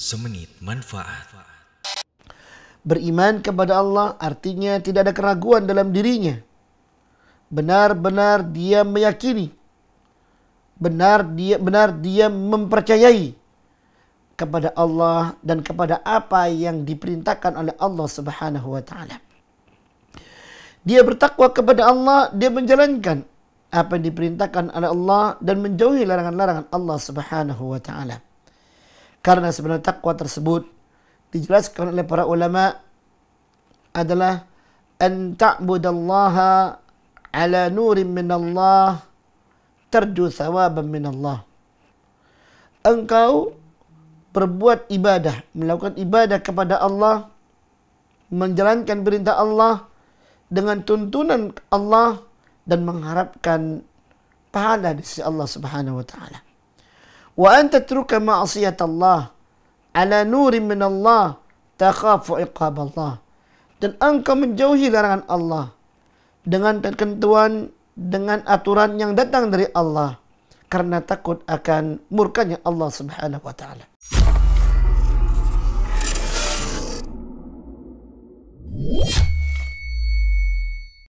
Semenit manfaat. Beriman kepada Allah artinya tidak ada keraguan dalam dirinya. Benar-benar dia meyakini. Benar dia benar dia mempercayai kepada Allah dan kepada apa yang diperintahkan oleh Allah Subhanahu wa taala. Dia bertakwa kepada Allah, dia menjalankan apa yang diperintahkan oleh Allah dan menjauhi larangan-larangan Allah Subhanahu wa taala. Karena sebenarnya takwa tersebut dijelaskan oleh para ulama adalah an ta'budallaha ala nurin minallah Allah terju thawaban min Engkau berbuat ibadah, melakukan ibadah kepada Allah, menjalankan perintah Allah dengan tuntunan Allah dan mengharapkan pahala di sisi Allah Subhanahu wa taala wa anta truka ma'asiyat Allah ala nurin min Allah takhafu iqab Allah dan engkau menjauhi larangan Allah dengan ketentuan dengan aturan yang datang dari Allah karena takut akan murkanya Allah Subhanahu wa taala